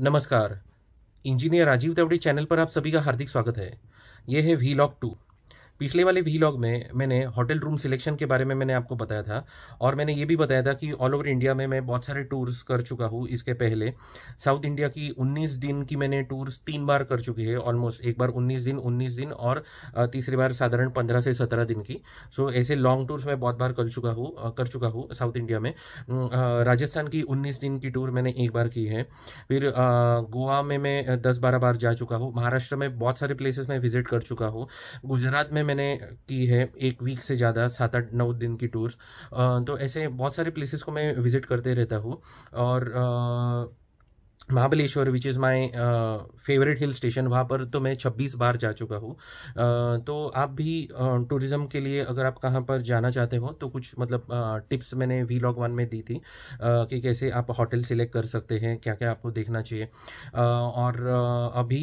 नमस्कार engineer Rajiv तेवड़े channel पर आप सभी का हार्दिक स्वागत है यह है वी लॉक टू पिछले वाले वीलॉग में मैंने होटल रूम सिलेक्शन के बारे में मैंने आपको बताया था और मैंने ये भी बताया था कि ऑल ओवर इंडिया में मैं बहुत सारे टूर्स कर चुका हूँ इसके पहले साउथ इंडिया की 19 दिन की मैंने टूर्स तीन बार कर चुकी है ऑलमोस्ट एक बार 19 दिन 19 दिन और तीसरी बार साधारण पंद्रह से सत्रह दिन की सो ऐसे लॉन्ग टूर्स मैं बहुत बार कर चुका हूँ कर चुका हूँ साउथ इंडिया में राजस्थान की उन्नीस दिन की टूर मैंने एक बार की है फिर गोवा में मैं दस बारह बार जा चुका हूँ महाराष्ट्र में बहुत सारे प्लेसेस में विजिट कर चुका हूँ गुजरात में मैंने की है एक वीक से ज़्यादा सात आठ नौ दिन की टूर्स तो ऐसे बहुत सारे प्लेसेस को मैं विज़िट करते रहता हूँ और Mahabaleshwar which is my favourite hill station वहाँ पर तो मैं 26 बार जा चुका हूँ uh, तो आप भी टूरिज़्म uh, के लिए अगर आप कहाँ पर जाना चाहते हो तो कुछ मतलब टिप्स uh, मैंने वी लॉग वन में दी थी कि कैसे आप होटल सिलेक्ट कर सकते हैं क्या क्या आपको देखना चाहिए और अभी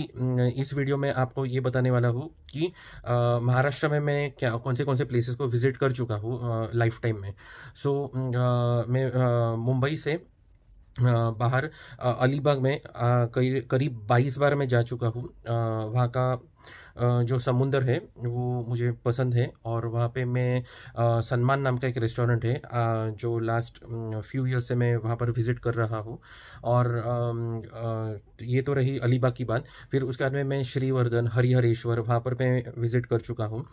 इस वीडियो में आपको ये बताने वाला हूँ कि महाराष्ट्र में मैं क्या कौन से कौन से प्लेसेस को विज़िट कर चुका हूँ लाइफ टाइम में सो so, मैं मुंबई से बाहर अलीबाग में करीब बाईस बार मैं जा चुका हूँ वहाँ का जो समुंदर है वो मुझे पसंद है और वहाँ पे मैं सन्मान नाम का एक रेस्टोरेंट है जो लास्ट फ्यू ईयर से मैं वहाँ पर विज़िट कर रहा हूँ और ये तो रही अलीबाग की बात फिर उसके बाद में मैं श्रीवर्धन हरिहरेश्वर वहाँ पर मैं विज़िट कर चुका हूँ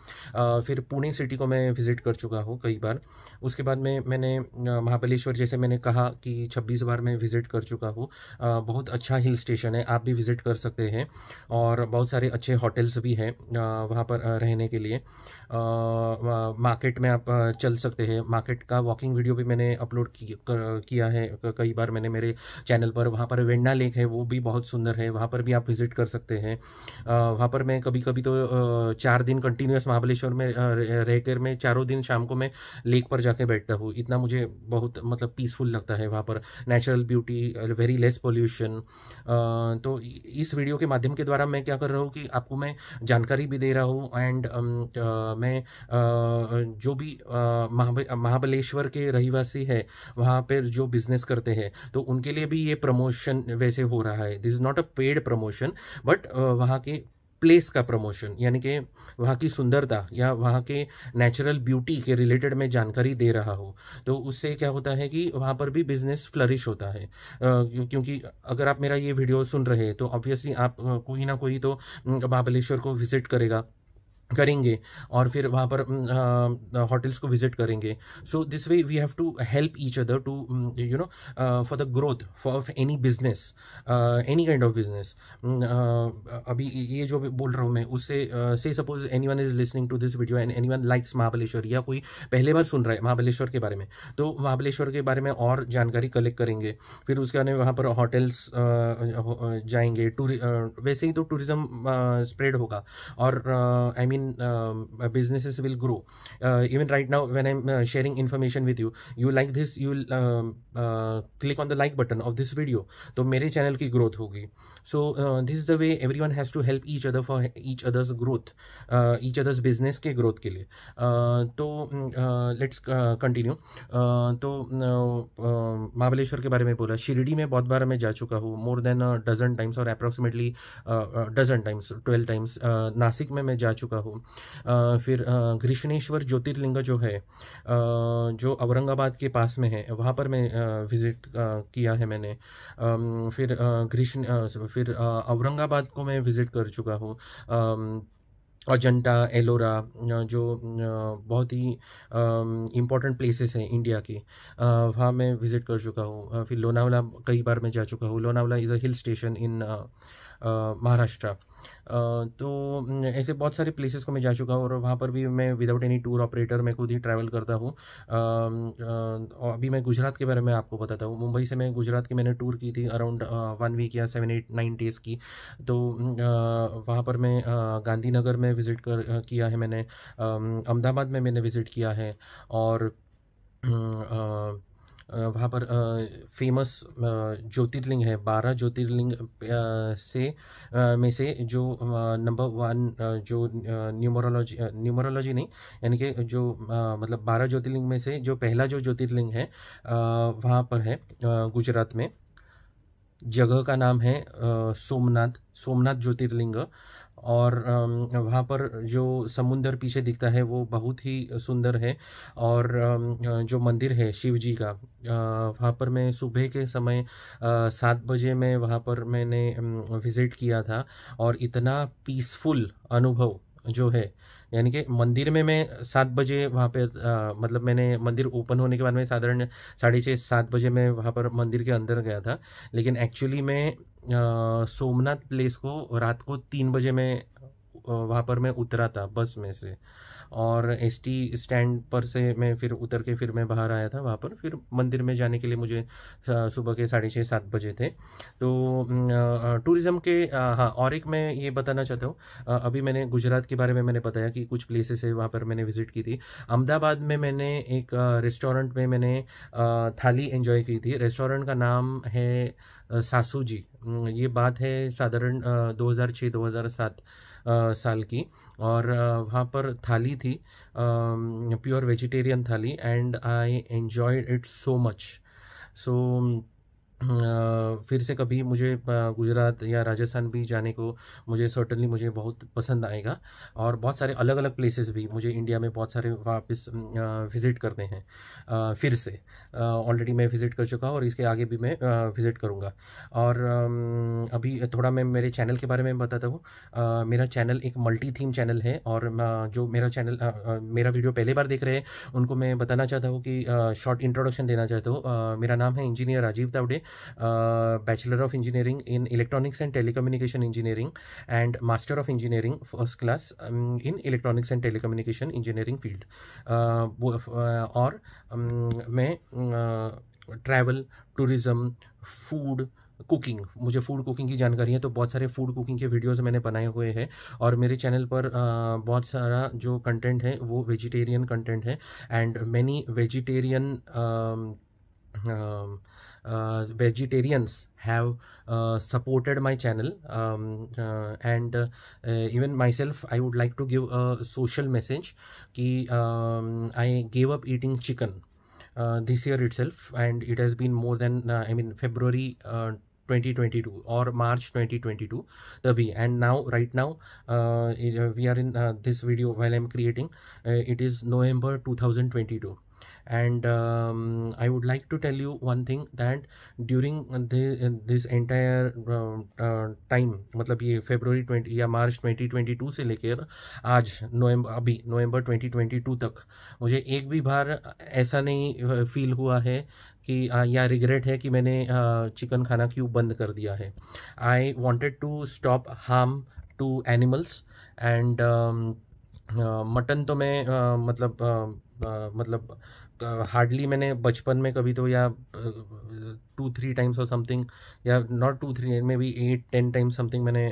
फिर पुणे सिटी को मैं विज़िट कर चुका हूँ कई बार उसके बाद में मैंने महाबलेश्वर जैसे मैंने कहा कि छब्बीस बार मैं विज़िट कर चुका हूँ बहुत अच्छा हिल स्टेशन है आप भी विज़िट कर सकते हैं और बहुत सारे अच्छे होटल्स भी हैं वहाँ पर रहने के लिए मार्केट में आप चल सकते हैं मार्केट का वॉकिंग वीडियो भी मैंने अपलोड किया है कई बार मैंने मेरे चैनल चैनल पर वहाँ पर वेंडा लेक है वो भी बहुत सुंदर है वहाँ पर भी आप विजिट कर सकते हैं वहाँ पर मैं कभी कभी तो चार दिन कंटिन्यूस महाबलेश्वर में रह कर मैं चारों दिन शाम को मैं लेक पर जाके बैठता हूँ इतना मुझे बहुत मतलब पीसफुल लगता है वहाँ पर natural beauty very less pollution तो इस वीडियो के माध्यम के द्वारा मैं क्या कर रहा हूँ कि आपको मैं जानकारी भी दे रहा हूँ एंड मैं जो भी महाबलेश्वर के रहीवासी है वहाँ पर जो बिजनेस करते हैं तो उनके लिए भी ये प्रमोशन वैसे हो रहा है this is not a paid promotion but वहाँ के प्लेस का प्रमोशन यानी कि वहाँ की सुंदरता या वहाँ के नेचुरल ब्यूटी के रिलेटेड मैं जानकारी दे रहा हूँ तो उससे क्या होता है कि वहाँ पर भी बिजनेस फ्लरिश होता है क्योंकि अगर आप मेरा ये वीडियो सुन रहे हैं तो ऑब्वियसली आप कोई ना कोई तो महाबलेश्वर को विजिट करेगा करेंगे और फिर वहाँ पर होटल्स को विजिट करेंगे so this way we have to help each other to you know for the growth for any business any kind of business अभी ये जो बोल रहा हूँ मैं उससे से suppose anyone is listening to this video and anyone likes Mahabaleshwar या कोई पहले बार सुन रहा है महाबलेश्वर के बारे में तो महाबलेश्वर के बारे में और जानकारी कलेक्ट करेंगे फिर उसके बाद वहाँ पर होटल्स जाएंगे टूरि वैसे ही तो टूरिज़्म स्प्रेड होगा और I mean even um, businesses will grow uh, even right now when i'm uh, sharing information with you you like this you will um, uh, click on the like button of this video तो मेरे channel की growth होगी so this is the way everyone has to help each other for each others growth each others business के growth के लिए तो let's mm, continue तो महाबलेश्वर के बारे में बोला शिरडी में बहुत बार मैं जा चुका हूँ मोर देन डजन टाइम्स और approximately dozen times twelve times Nashik में मैं जा चुका हो फिर घृष्णेश्वर ज्योतिर्लिंग जो है जो औरंगाबाद के पास में है वहाँ पर मैं विज़िट किया है मैंने फिर घृष्ण फिर औरंगाबाद को मैं विज़िट कर चुका हूँ अजंटा एलोरा जो बहुत ही इम्पोर्टेंट प्लेसेस हैं इंडिया के वहाँ मैं विज़िट कर चुका हूँ फिर लोनावला कई बार मैं जा चुका हूँ Lonavala is a hill station in Maharashtra तो ऐसे बहुत सारे प्लेसेस को मैं जा चुका हूँ और वहाँ पर भी मैं विदाउट एनी टूर ऑपरेटर मैं खुद ही ट्रैवल करता हूँ अभी मैं गुजरात के बारे में आपको बताता हूँ मुंबई से मैं गुजरात की मैंने टूर की थी अराउंड वन वीक या सेवन एट नाइन डेज़ की तो वहाँ पर मैं गांधीनगर में विज़िट कर किया है मैंने अहमदाबाद में मैंने विज़िट किया है और वहाँ पर फेमस ज्योतिर्लिंग है बारह ज्योतिर्लिंग से में से जो नंबर वन जो न्यूमरोलॉजी न्यूमरोलॉजी नहीं यानी कि जो मतलब बारह ज्योतिर्लिंग में से जो पहला जो ज्योतिर्लिंग है वहाँ पर है गुजरात में जगह का नाम है सोमनाथ सोमनाथ ज्योतिर्लिंग और वहाँ पर जो समुंदर पीछे दिखता है वो बहुत ही सुंदर है और जो मंदिर है शिव जी का वहाँ पर मैं सुबह के समय सात बजे में वहाँ पर मैंने विज़िट किया था और इतना पीसफुल अनुभव जो है यानी कि मंदिर में मैं सात बजे वहाँ पे आ, मतलब मैंने मंदिर ओपन होने के बाद में साधारण साढ़े छः सात बजे मैं वहाँ पर मंदिर के अंदर गया था लेकिन एक्चुअली मैं सोमनाथ प्लेस को रात को तीन बजे में वहाँ पर मैं उतरा था बस में से और एस टी स्टैंड पर से मैं फिर उतर के फिर मैं बाहर आया था वहाँ पर फिर मंदिर में जाने के लिए मुझे सुबह के साढ़े छः सात बजे थे तो टूरिज़्म के हाँ और एक मैं ये बताना चाहता हूँ अभी मैंने गुजरात के बारे में मैंने बताया कि कुछ प्लेसेस है वहाँ पर मैंने विज़िट की थी अहमदाबाद में मैंने एक रेस्टोरेंट में मैंने थाली इन्जॉय की थी रेस्टोरेंट का नाम है सासू जी ये बात है साधारण 2006-2007 साल की और वहाँ पर थाली थी pure vegetarian thali and I enjoy it so much so फिर से कभी मुझे गुजरात या राजस्थान भी जाने को मुझे सर्टनली मुझे बहुत पसंद आएगा और बहुत सारे अलग अलग प्लेसेस भी मुझे इंडिया में बहुत सारे वापस विज़िट करने हैं फिर से ऑलरेडी मैं विज़िट कर चुका हूँ और इसके आगे भी मैं विज़िट करूँगा और अभी थोड़ा मैं मेरे चैनल के बारे में बताता हूँ मेरा चैनल एक मल्टी थीम चैनल है और जो मेरा चैनल मेरा वीडियो पहले बार देख रहे हैं उनको मैं बताना चाहता हूँ कि शॉर्ट इंट्रोडक्शन देना चाहता हूँ मेरा नाम है engineer Rajiv Tawde bachelor of engineering in electronics and telecommunication engineering and master of engineering first class in electronics and telecommunication engineering field और मैं ट्रैवल टूरिज़म फूड कुकिंग मुझे फूड कुकिंग की जानकारी है तो बहुत सारे फूड कुकिंग के वीडियोस मैंने बनाए हुए हैं और मेरे चैनल पर uh, बहुत सारा जो कंटेंट है वो वेजिटेरियन कंटेंट है and many vegetarian uh, vegetarians have uh, supported my channel um, uh, and uh, even myself I would like to give a social message ki, um, I gave up eating chicken uh, this year itself and it has been more than uh, I mean February 2022 or March 2022 the be and now right now we are in this video while I'm creating it is November 2022 and um, i would like to tell you one thing that during the, this entire uh, uh, time matlab ye february 20 ya march 2022 se लेकर aaj november abhi november 2022 tak mujhe ek bhi bar aisa nahi feel hua hai कि या regret है कि मैंने chicken खाना क्यों बंद कर दिया है I wanted to stop harm to animals and mutton तो मैं uh, मतलब uh, uh, मतलब हार्डली मैंने बचपन में कभी तो या टू थ्री टाइम्स और समथिंग या not two three maybe eight ten times something मैंने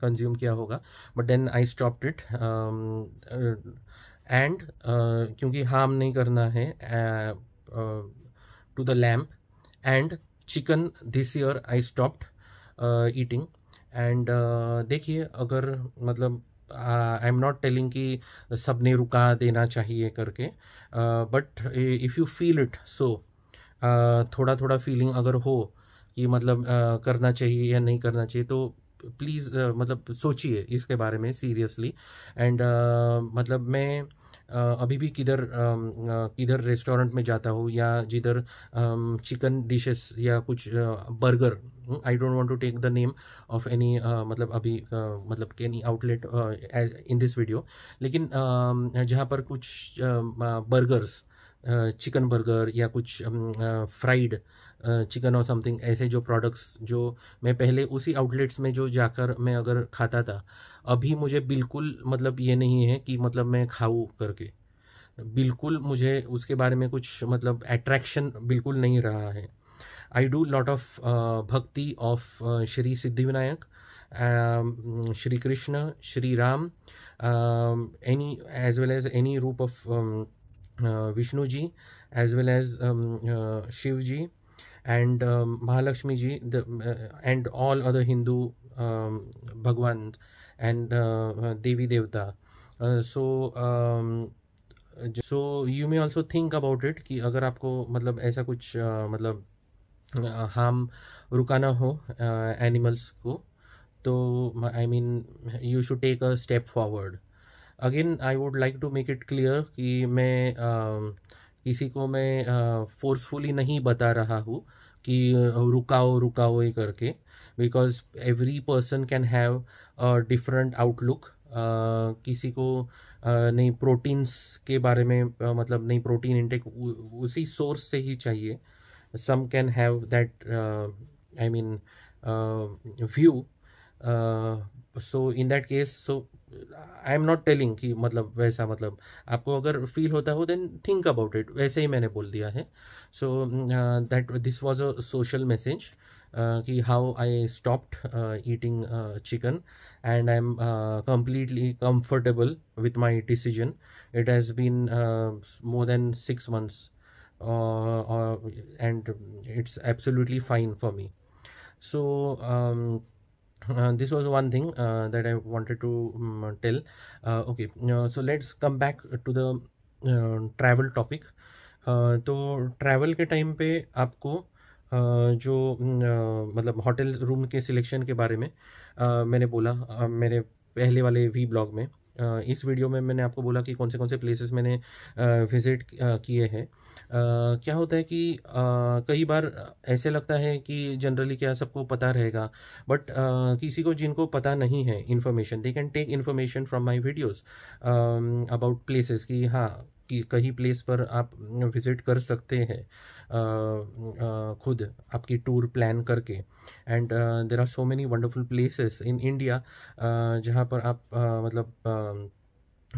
कंज्यूम किया होगा but then I stopped it and क्योंकि हार्म नहीं करना है to the lamb and chicken this year I stopped eating and देखिए अगर मतलब आई एम नॉट टेलिंग कि सब ने रुका देना चाहिए करके but if you feel it so थोड़ा थोड़ा फीलिंग अगर हो कि मतलब uh, करना चाहिए या नहीं करना चाहिए तो प्लीज़ uh, मतलब सोचिए इसके बारे में सीरियसली एंड uh, मतलब मैं अभी भी किधर किधर रेस्टोरेंट में जाता हूँ या जिधर चिकन डिशेस या कुछ burger I don't want to take the name of any मतलब अभी uh, मतलब any outlet in this video लेकिन uh, जहाँ पर कुछ बर्गर्स चिकन बर्गर या कुछ फ्राइड uh, चिकन और समथिंग ऐसे जो प्रोडक्ट्स जो मैं पहले उसी आउटलेट्स में जो जाकर मैं अगर खाता था अभी मुझे बिल्कुल मतलब ये नहीं है कि मतलब मैं खाऊँ करके बिल्कुल मुझे उसके बारे में कुछ मतलब अट्रैक्शन बिल्कुल नहीं रहा है I do lot of bhakti of Shri Siddhivinayak Shri Krishna Shri Ram any as well as any roop of Vishnu ji as well as Shiv ji and Mahalakshmi ji and all other Hindu bhagwan and devi devta so so you may also think about it कि अगर आपको मतलब ऐसा कुछ uh, मतलब हार्म uh, रुकाना हो एनिमल्स uh, को तो I mean you should take a step forward again I would like to make it clear कि मैं uh, किसी को मैं फोर्सफुली uh, नहीं बता रहा हूँ कि रुकाओ रुकाओ ये करके because every person can have different outlook किसी को uh, नहीं प्रोटीन्स के बारे में uh, मतलब नहीं प्रोटीन इंटेक उसी सोर्स से ही चाहिए some can have that I mean view so in that case so I am not telling कि मतलब वैसा मतलब आपको अगर फील होता हो देन थिंक अबाउट इट वैसे ही मैंने बोल दिया है so that this was a social message कि how I stopped eating chicken and I am completely comfortable with my decision it has been more than six months and it's absolutely fine for me so Uh, this was one thing uh, that I wanted to um, tell. Uh, okay, uh, so let's come back to the uh, travel topic uh, तो travel के time पे आपको uh, जो uh, मतलब hotel room के selection के बारे में uh, मैंने बोला uh, मेरे पहले वाले वी ब्लॉग में uh, इस वीडियो में मैंने आपको बोला कि कौन से कौन से places मैंने विज़िट किए हैं क्या होता है कि कई बार ऐसे लगता है कि जनरली क्या सबको पता रहेगा बट किसी को जिनको पता नहीं है information they can take information from my videos about places कि हाँ कि कहीं प्लेस पर आप विज़िट कर सकते हैं खुद आपकी टूर प्लान करके and there are so many wonderful places in India जहाँ पर आप आ, मतलब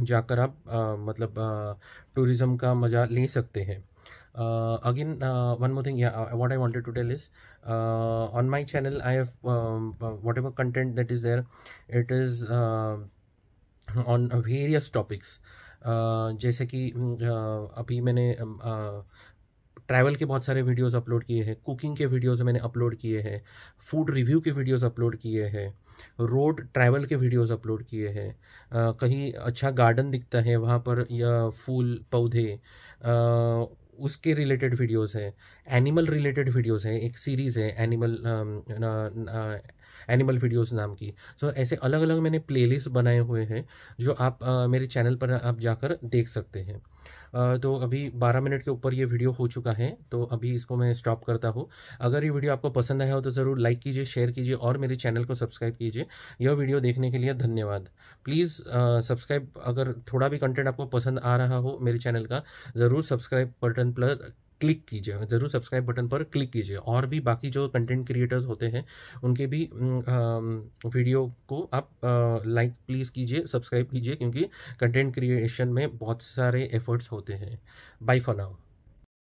जाकर आप आ, मतलब टूरिज़्म का मज़ा ले सकते हैं again one more thing what I wanted to tell is on my channel I have whatever content that is there it is on various topics जैसे कि uh, अभी मैंने uh, ट्रैवल के बहुत सारे वीडियोस अपलोड किए हैं cooking के वीडियोस मैंने अपलोड किए हैं फूड रिव्यू के वीडियोस अपलोड किए हैं रोड ट्रैवल के वीडियोस अपलोड किए हैं कहीं अच्छा गार्डन दिखता है वहाँ पर या फूल पौधे आ, उसके रिलेटेड वीडियोस हैं एनिमल रिलेटेड वीडियोस हैं एक सीरीज़ है एनिमल एनिमल वीडियोस नाम की सो so, ऐसे अलग अलग मैंने प्लेलिस्ट बनाए हुए हैं जो आप आ, मेरे चैनल पर आप जाकर देख सकते हैं तो अभी बारह मिनट के ऊपर ये वीडियो हो चुका है तो अभी इसको मैं स्टॉप करता हूँ अगर ये वीडियो आपको पसंद आया हो तो ज़रूर लाइक कीजिए शेयर कीजिए और मेरे चैनल को सब्सक्राइब कीजिए यह वीडियो देखने के लिए धन्यवाद प्लीज़ सब्सक्राइब अगर थोड़ा भी कंटेंट आपको पसंद आ रहा हो मेरे चैनल का ज़रूर सब्सक्राइब बटन प्लस क्लिक कीजिए ज़रूर सब्सक्राइब बटन पर क्लिक कीजिए और भी बाकी जो कंटेंट क्रिएटर्स होते हैं उनके भी वीडियो को आप लाइक प्लीज़ कीजिए सब्सक्राइब कीजिए क्योंकि कंटेंट क्रिएशन में बहुत सारे एफर्ट्स होते हैं बाई फॉर नाउ